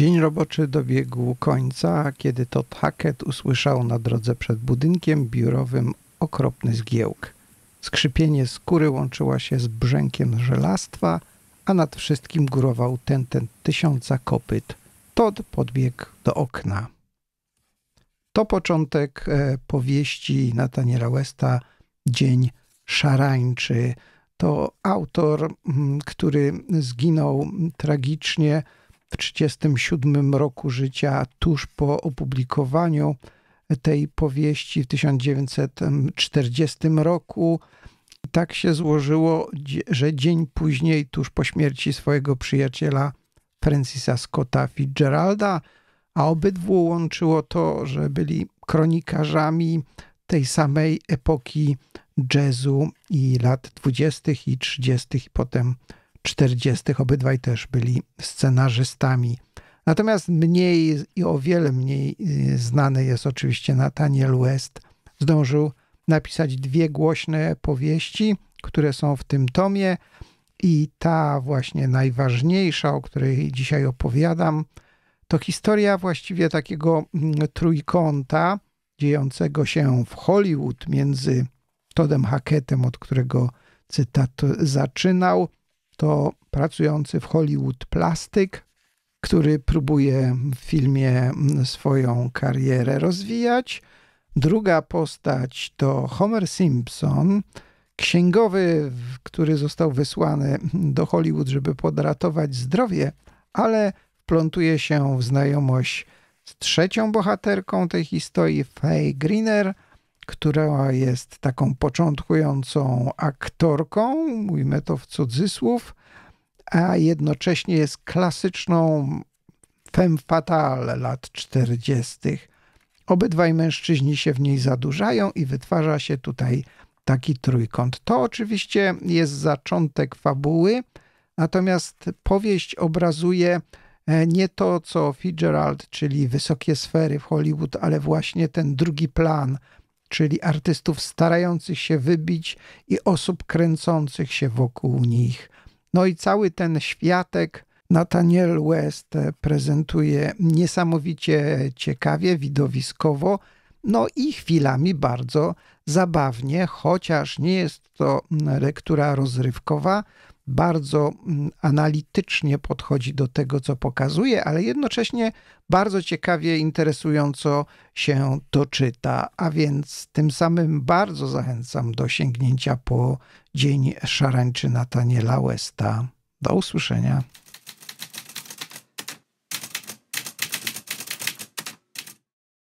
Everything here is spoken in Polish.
Dzień roboczy dobiegł końca, kiedy Todd Hackett usłyszał na drodze przed budynkiem biurowym okropny zgiełk. Skrzypienie skóry łączyło się z brzękiem żelastwa, a nad wszystkim górował ten ten tysiąca kopyt. Todd podbiegł do okna. To początek e, powieści Nataniela Westa Dzień Szarańczy. To autor, który zginął tragicznie w 1937 roku życia, tuż po opublikowaniu tej powieści w 1940 roku. Tak się złożyło, że dzień później, tuż po śmierci swojego przyjaciela Francisa Scotta Fitzgeralda, a obydwu łączyło to, że byli kronikarzami tej samej epoki jazzu i lat 20. i 30. i potem 40. Obydwaj też byli scenarzystami. Natomiast mniej i o wiele mniej y, znany jest oczywiście Nathaniel West. Zdążył napisać dwie głośne powieści, które są w tym tomie. I ta właśnie najważniejsza, o której dzisiaj opowiadam, to historia właściwie takiego mm, trójkąta dziejącego się w Hollywood między Todem Hackettem, od którego cytat zaczynał, to pracujący w Hollywood plastyk, który próbuje w filmie mm, swoją karierę rozwijać. Druga postać to Homer Simpson, księgowy, który został wysłany do Hollywood, żeby podratować zdrowie, ale wplątuje się w znajomość z trzecią bohaterką tej historii, Faye Greener – która jest taką początkującą aktorką, mówimy to w cudzysłów, a jednocześnie jest klasyczną femme fatale lat 40. Obydwaj mężczyźni się w niej zadłużają i wytwarza się tutaj taki trójkąt. To oczywiście jest zaczątek fabuły, natomiast powieść obrazuje e, nie to, co Fitzgerald, czyli wysokie sfery w Hollywood, ale właśnie ten drugi plan, czyli artystów starających się wybić i osób kręcących się wokół nich. No i cały ten światek Nathaniel West prezentuje niesamowicie ciekawie, widowiskowo, no i chwilami bardzo zabawnie, chociaż nie jest to lektura rozrywkowa, bardzo mm, analitycznie podchodzi do tego, co pokazuje, ale jednocześnie bardzo ciekawie, interesująco się to czyta. A więc tym samym bardzo zachęcam do sięgnięcia po Dzień Szarańczy Nataniela Westa. Do usłyszenia.